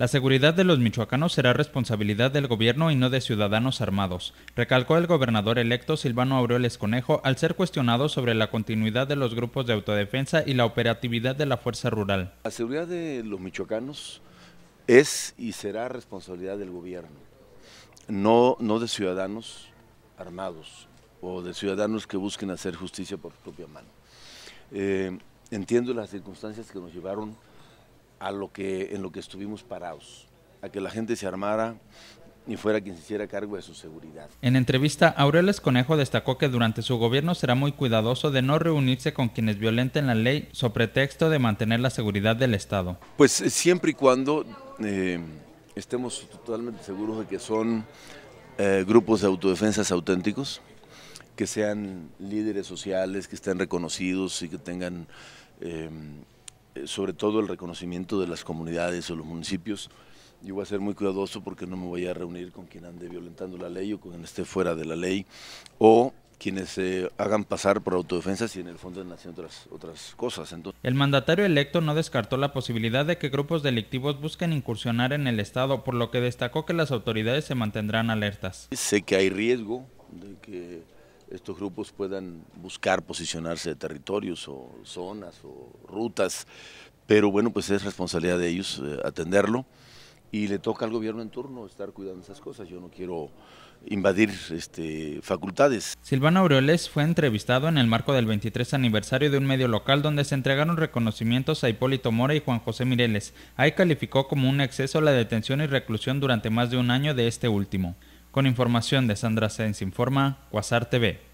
La seguridad de los michoacanos será responsabilidad del gobierno y no de ciudadanos armados, recalcó el gobernador electo Silvano Aureoles Conejo al ser cuestionado sobre la continuidad de los grupos de autodefensa y la operatividad de la fuerza rural. La seguridad de los michoacanos es y será responsabilidad del gobierno, no, no de ciudadanos armados o de ciudadanos que busquen hacer justicia por propia mano. Eh, entiendo las circunstancias que nos llevaron a lo que, en lo que estuvimos parados, a que la gente se armara y fuera quien se hiciera cargo de su seguridad. En entrevista, Aureles Conejo destacó que durante su gobierno será muy cuidadoso de no reunirse con quienes violenten la ley sobre texto de mantener la seguridad del Estado. Pues eh, siempre y cuando eh, estemos totalmente seguros de que son eh, grupos de autodefensas auténticos, que sean líderes sociales, que estén reconocidos y que tengan... Eh, sobre todo el reconocimiento de las comunidades o los municipios. Yo voy a ser muy cuidadoso porque no me voy a reunir con quien ande violentando la ley o con quien esté fuera de la ley o quienes se eh, hagan pasar por autodefensas y en el fondo haciendo otras, otras cosas. Entonces... El mandatario electo no descartó la posibilidad de que grupos delictivos busquen incursionar en el Estado, por lo que destacó que las autoridades se mantendrán alertas. Sé que hay riesgo de que estos grupos puedan buscar posicionarse de territorios o zonas o rutas, pero bueno, pues es responsabilidad de ellos eh, atenderlo y le toca al gobierno en turno estar cuidando esas cosas. Yo no quiero invadir este, facultades. Silvano Aureoles fue entrevistado en el marco del 23 aniversario de un medio local donde se entregaron reconocimientos a Hipólito Mora y Juan José Mireles. Ahí calificó como un exceso la detención y reclusión durante más de un año de este último. Con información de Sandra Sens Informa, WhatsApp TV.